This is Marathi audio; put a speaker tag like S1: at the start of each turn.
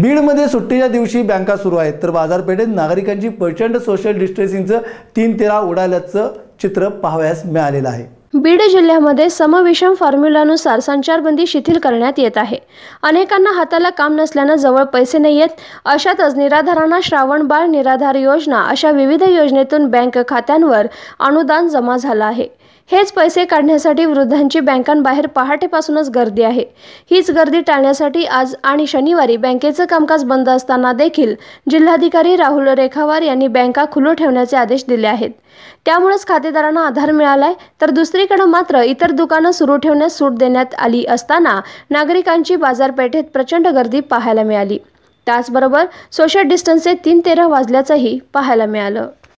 S1: बीडमध्ये सुट्टीच्या दिवशी बँका सुरू आहेत तर बाजारपेठेत नागरिकांची प्रचंड सोशल डिस्टन्सिंगचं तीन तेरा उडाल्याचं चित्र पाहावयास मिळालेलं आहे
S2: बीड जिल्ह्यामध्ये समविषम फॉर्म्युलानुसार संचारबंदी शिथिल करण्यात येत आहे अनेकांना हाताला काम नसल्यानं जवळ पैसे नाही येत अशातच निराधारांना श्रावण बाळ निराधार योजना अशा विविध योजनेतून बँक खात्यांवर अनुदान जमा झालं आहे हेच पैसे काढण्यासाठी वृद्धांची बँकांबाहेर पहाटेपासूनच गर्दी आहे हीच गर्दी टाळण्यासाठी आज आणि शनिवारी बँकेचं कामकाज बंद असताना देखील जिल्हाधिकारी राहुल रेखावार यांनी बँका खुलं ठेवण्याचे आदेश दिले आहेत त्यामुळेच खातेदारांना आधार मिळालाय तर दुसरीकडे मात्र इतर दुकानं सुरू ठेवण्यास सूट देण्यात आली असताना नागरिकांची बाजारपेठेत प्रचंड गर्दी पाहायला मिळाली त्याचबरोबर सोशल डिस्टन्सचे तीन तेरा वाजल्याचंही पाहायला मिळालं